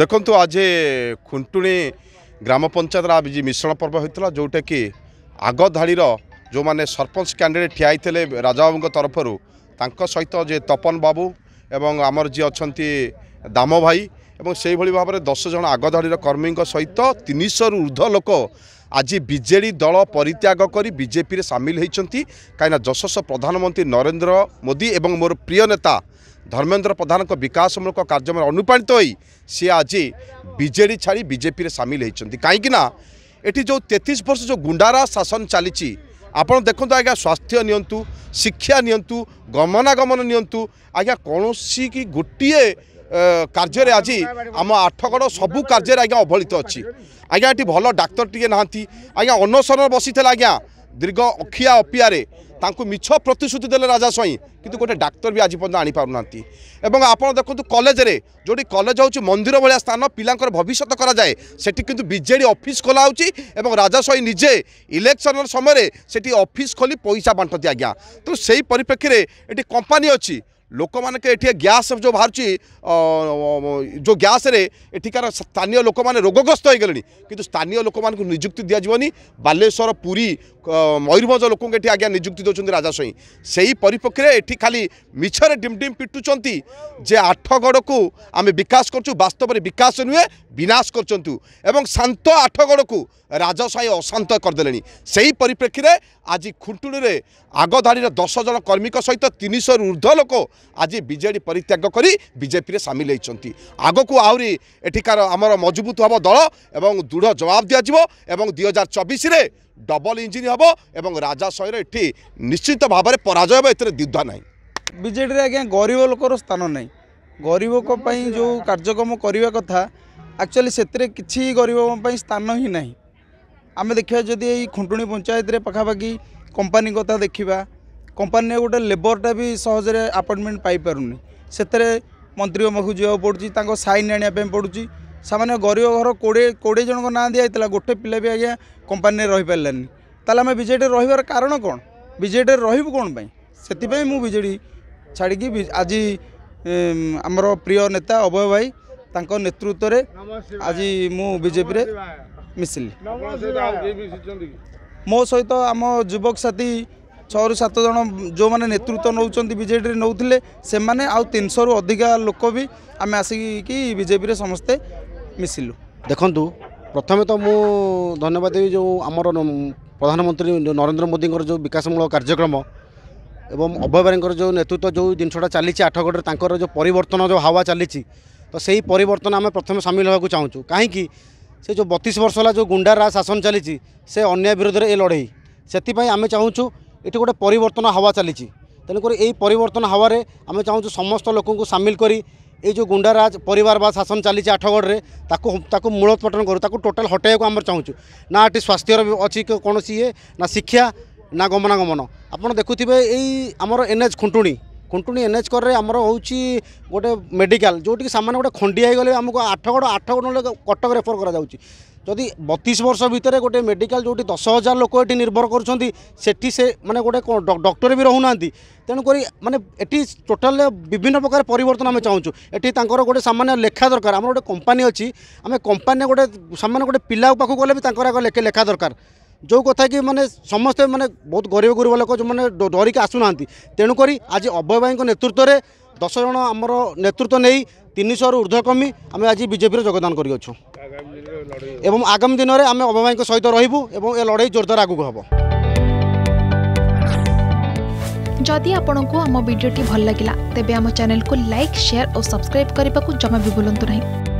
ଦେଖନ୍ତୁ ଆଜି ଖୁଣ୍ଟୁଣି ଗ୍ରାମ ପଞ୍ଚାୟତର ଆଜି ମିଶ୍ରଣ ପର୍ବ ହୋଇଥିଲା ଯେଉଁଟାକି ଆଗ ଧାଡ଼ିର ଯେଉଁମାନେ ସରପଞ୍ଚ କ୍ୟାଣ୍ଡିଡ଼େଟ୍ ଠିଆ ହୋଇଥିଲେ ରାଜାବାବୁଙ୍କ ତରଫରୁ ତାଙ୍କ ସହିତ ଯିଏ ତପନ ବାବୁ ଏବଂ ଆମର ଯିଏ ଅଛନ୍ତି ଦାମ ଭାଇ ଏବଂ ସେହିଭଳି ଭାବରେ ଦଶ ଜଣ ଆଗଧାଡ଼ିର କର୍ମୀଙ୍କ ସହିତ ତିନିଶହରୁ ଉର୍ଦ୍ଧ୍ୱ ଲୋକ ଆଜି ବିଜେଡ଼ି ଦଳ ପରିତ୍ୟାଗ କରି ବିଜେପିରେ ସାମିଲ ହୋଇଛନ୍ତି କାହିଁକିନା ଯଶସ୍ୱ ପ୍ରଧାନମନ୍ତ୍ରୀ ନରେନ୍ଦ୍ର ମୋଦି ଏବଂ ମୋର ପ୍ରିୟ ନେତା ଧର୍ମେନ୍ଦ୍ର ପ୍ରଧାନଙ୍କ ବିକାଶମୂଳକ କାର୍ଯ୍ୟକ୍ରମରେ ଅନୁପ୍ରାଣିତ ହୋଇ ସିଏ ଆଜି ବିଜେଡ଼ି ଛାଡ଼ି ବିଜେପିରେ ସାମିଲ ହୋଇଛନ୍ତି କାହିଁକିନା ଏଠି ଯେଉଁ ତେତିଶ ବର୍ଷ ଯେଉଁ ଗୁଣ୍ଡାରା ଶାସନ ଚାଲିଛି ଆପଣ ଦେଖନ୍ତୁ ଆଜ୍ଞା ସ୍ୱାସ୍ଥ୍ୟ ନିଅନ୍ତୁ ଶିକ୍ଷା ନିଅନ୍ତୁ ଗମନାଗମନ ନିଅନ୍ତୁ ଆଜ୍ଞା କୌଣସି କି ଗୋଟିଏ କାର୍ଯ୍ୟରେ ଆଜି ଆମ ଆଠଗଡ଼ ସବୁ କାର୍ଯ୍ୟରେ ଆଜ୍ଞା ଅବହେଳିତ ଅଛି ଆଜ୍ଞା ଏଠି ଭଲ ଡାକ୍ତର ଟିକିଏ ନାହାନ୍ତି ଆଜ୍ଞା ଅନଶନରେ ବସିଥିଲା ଆଜ୍ଞା ଦୀର୍ଘ ଅଖିଆ ଅପିଆରେ ତାଙ୍କୁ ମିଛ ପ୍ରତିଶ୍ରୁତି ଦେଲେ ରାଜା ସ୍ୱାଇଁ କିନ୍ତୁ ଗୋଟେ ଡାକ୍ତର ବି ଆଜି ପର୍ଯ୍ୟନ୍ତ ଆଣିପାରୁନାହାନ୍ତି ଏବଂ ଆପଣ ଦେଖନ୍ତୁ କଲେଜରେ ଯେଉଁଠି କଲେଜ ହେଉଛି ମନ୍ଦିର ଭଳିଆ ସ୍ଥାନ ପିଲାଙ୍କର ଭବିଷ୍ୟତ କରାଯାଏ ସେଠି କିନ୍ତୁ ବିଜେଡ଼ି ଅଫିସ୍ ଖୋଲା ହେଉଛି ଏବଂ ରାଜା ସ୍ୱାଇଁ ନିଜେ ଇଲେକ୍ସନ୍ ସମୟରେ ସେଠି ଅଫିସ୍ ଖୋଲି ପଇସା ବାଣ୍ଟନ୍ତି ଆଜ୍ଞା ତେଣୁ ସେହି ପରିପ୍ରେକ୍ଷୀରେ ଏଠି କମ୍ପାନୀ ଅଛି ଲୋକମାନଙ୍କ ଏଠି ଗ୍ୟାସ୍ ଯେଉଁ ବାହାରୁଛି ଯେଉଁ ଗ୍ୟାସ୍ରେ ଏଠିକାର ସ୍ଥାନୀୟ ଲୋକମାନେ ରୋଗଗ୍ରସ୍ତ ହୋଇଗଲେଣି କିନ୍ତୁ ସ୍ଥାନୀୟ ଲୋକମାନଙ୍କୁ ନିଯୁକ୍ତି ଦିଆଯିବନି ବାଲେଶ୍ୱର ପୁରୀ ମୟୂରଭଞ୍ଜ ଲୋକଙ୍କୁ ଏଠି ଆଜ୍ଞା ନିଯୁକ୍ତି ଦେଉଛନ୍ତି ରାଜା ସ୍ୱାଇଁ ସେହି ପରିପ୍ରେକ୍ଷୀରେ ଏଠି ଖାଲି ମିଛରେ ଡିମ୍ ଡିମ୍ ପିଟୁଛନ୍ତି ଯେ ଆଠଗଡ଼କୁ ଆମେ ବିକାଶ କରୁଛୁ ବାସ୍ତବରେ ବିକାଶ ନୁହେଁ ବିନାଶ କରୁଛନ୍ତି ଏବଂ ଶାନ୍ତ ଆଠଗଡ଼କୁ ରାଜା ସ୍ୱାଇଁ ଅଶାନ୍ତ କରିଦେଲେଣି ସେହି ପରିପ୍ରେକ୍ଷୀରେ ଆଜି ଖୁଣ୍ଟୁଣିରେ ଆଗଧାଡ଼ିର ଦଶ ଜଣ କର୍ମୀଙ୍କ ସହିତ ତିନିଶହରୁ ଉର୍ଦ୍ଧ୍ୱ ଲୋକ আজি বিজেডি পরিত্যাগ করে বিজেপি সামিল হয়েছেন আগক আহরি এঠিকার আমার মজবুত হব দল এবং দৃঢ় জবাব দিয়াযিব এবং দুই হাজার চবিশে ডবল ইঞ্জিন হব এবং রাজা শহর এটি নিশ্চিত ভাবে পরাজয় হব এতে দ্বিধা নাই বিজেডি আজ্ঞা গরিব লোকর স্থান নাই গরিব যে কার্যক্রম করা কথা আকচুয়ালি সেতরে কিছু গরিব স্থান হি না আমি দেখা যদি এই খুঁটুণি পঞ্চায়েত পাখাপাখি কোম্পানি কথা দেখা କମ୍ପାନୀରେ ଗୋଟେ ଲେବରଟା ବି ସହଜରେ ଆପଏଣ୍ଟମେଣ୍ଟ ପାଇପାରୁନି ସେଥିରେ ମନ୍ତ୍ରୀଙ୍କ ପାଖକୁ ଯିବାକୁ ପଡ଼ୁଛି ତାଙ୍କ ସାଇନ୍ ଆଣିବା ପାଇଁ ପଡ଼ୁଛି ସାମାନ୍ୟ ଗରିବ ଘର କୋଡ଼ିଏ କୋଡ଼ିଏ ଜଣଙ୍କ ନାଁ ଦିଆଯାଇଥିଲା ଗୋଟେ ପିଲା ବି ଆଜ୍ଞା କମ୍ପାନୀରେ ରହିପାରିଲାନି ତାହେଲେ ଆମେ ବିଜେଡ଼ିରେ ରହିବାର କାରଣ କ'ଣ ବିଜେଡ଼ିରେ ରହିବୁ କ'ଣ ପାଇଁ ସେଥିପାଇଁ ମୁଁ ବିଜେଡ଼ି ଛାଡ଼ିକି ଆଜି ଆମର ପ୍ରିୟ ନେତା ଅଭୟ ଭାଇ ତାଙ୍କ ନେତୃତ୍ୱରେ ଆଜି ମୁଁ ବିଜେପିରେ ମିଶିଲି ମୋ ସହିତ ଆମ ଯୁବକ ସାଥୀ ଛଅରୁ ସାତ ଜଣ ଯେଉଁମାନେ ନେତୃତ୍ୱ ନେଉଛନ୍ତି ବିଜେଡ଼ିରେ ନେଉଥିଲେ ସେମାନେ ଆଉ ତିନିଶହରୁ ଅଧିକା ଲୋକ ବି ଆମେ ଆସିକି ବିଜେପିରେ ସମସ୍ତେ ମିଶିଲୁ ଦେଖନ୍ତୁ ପ୍ରଥମେ ତ ମୁଁ ଧନ୍ୟବାଦ ଦେବି ଯେଉଁ ଆମର ପ୍ରଧାନମନ୍ତ୍ରୀ ନରେନ୍ଦ୍ର ମୋଦିଙ୍କର ଯେଉଁ ବିକାଶମୂଳକ କାର୍ଯ୍ୟକ୍ରମ ଏବଂ ଅଭୟବାରୀଙ୍କର ଯେଉଁ ନେତୃତ୍ୱ ଯେଉଁ ଜିନିଷଟା ଚାଲିଛି ଆଠଗଡ଼ରେ ତାଙ୍କର ଯେଉଁ ପରିବର୍ତ୍ତନ ଯେଉଁ ହାୱା ଚାଲିଛି ତ ସେହି ପରିବର୍ତ୍ତନ ଆମେ ପ୍ରଥମେ ସାମିଲ ହେବାକୁ ଚାହୁଁଛୁ କାହିଁକି ସେ ଯେଉଁ ବତିଶ ବର୍ଷ ହେଲା ଯେଉଁ ଗୁଣ୍ଡାରା ଶାସନ ଚାଲିଛି ସେ ଅନ୍ୟାୟ ବିରୋଧରେ ଏ ଲଢ଼େଇ ସେଥିପାଇଁ ଆମେ ଚାହୁଁଛୁ এটি গোটে পরিবর্তন হাওয়া চালিছি তেণুকরি এই পরিবর্তন হাওয়ারে আমি চাহুଛୁ সমস্ত ଲୋକଙ୍କୁ ସାମିଲ କରି এই যে গুন্ডারাজ পরিবারবাদ শাসন চালিছে আঠগড়ে তাকে তাকে মূলোৎপাটন করু তাকে টোটাল হটাইবাকে আমরা চাহুছু না এটি স্বাস্থ্যর অছি কোণী ইয়ে না শিক্ষা না গমনাগমন আপনার দেখুবে এই আমার এনএচ খুঁটুণী କୁଣ୍ଟୁଣି ଏନ୍ଏଚ୍ କରରେ ଆମର ହେଉଛି ଗୋଟେ ମେଡ଼ିକାଲ ଯେଉଁଠିକି ସାମାନ୍ୟ ଗୋଟେ ଖଣ୍ଡିଆ ହେଇଗଲେ ଆମକୁ ଆଠଗଡ଼ ଆଠଗଡ଼ ନହେଲେ କଟକ ରେଫର କରାଯାଉଛି ଯଦି ବତିଶ ବର୍ଷ ଭିତରେ ଗୋଟେ ମେଡ଼ିକାଲ ଯେଉଁଠି ଦଶ ହଜାର ଲୋକ ଏଠି ନିର୍ଭର କରୁଛନ୍ତି ସେଠି ସେ ମାନେ ଗୋଟେ ଡକ୍ଟର ବି ରହୁନାହାନ୍ତି ତେଣୁକରି ମାନେ ଏଠି ଟୋଟାଲ ବିଭିନ୍ନ ପ୍ରକାର ପରିବର୍ତ୍ତନ ଆମେ ଚାହୁଁଛୁ ଏଠି ତାଙ୍କର ଗୋଟେ ସାମାନ୍ୟ ଲେଖା ଦରକାର ଆମର ଗୋଟେ କମ୍ପାନୀ ଅଛି ଆମେ କମ୍ପାନୀରେ ଗୋଟେ ସାମାନ୍ୟ ଗୋଟେ ପିଲା ପାଖକୁ ଗଲେ ବି ତାଙ୍କର ଲେଖା ଦରକାର जो कथा कि मैंने समस्ते मैंने बहुत गरीब गुरुब लोक जो मैंने डरिक आसुना तेणुक आज अभय भाई नेतृत्व में दस जन आमर नेतृत्व नहीं तीन शह ऊर्धकमी आम आज बीजेपी योगदान करूँ एवं आगामी दिन में आम अभय भाई सहित रू एवं ए लड़ाई जोरदार आगक हम जदि आपण को आम भिडी भल लगा तेब आम चेल्क लाइक सेयार और सब्सक्राइब करने को जमा भी बुलां नहीं